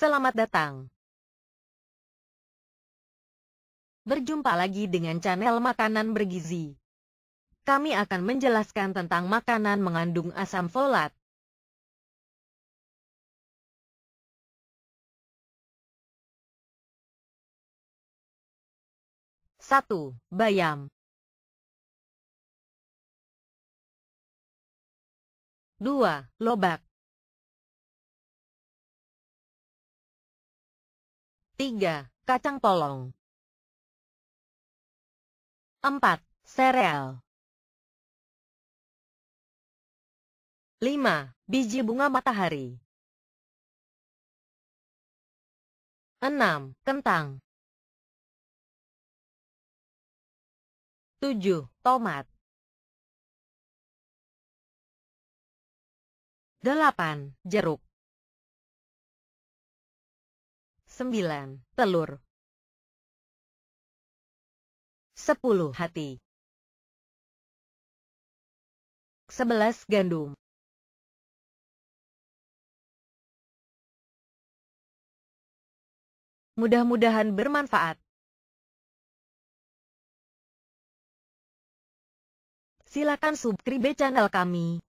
Selamat datang. Berjumpa lagi dengan channel Makanan Bergizi. Kami akan menjelaskan tentang makanan mengandung asam folat. Satu, bayam. Dua, lobak. 3. Kacang polong 4. Sereal 5. Biji bunga matahari 6. Kentang 7. Tomat 8. Jeruk 9. Telur 10. Hati 11. Gandum Mudah-mudahan bermanfaat. Silakan subscribe channel kami.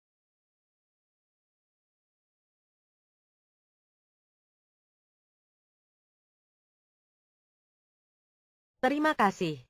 Terima kasih.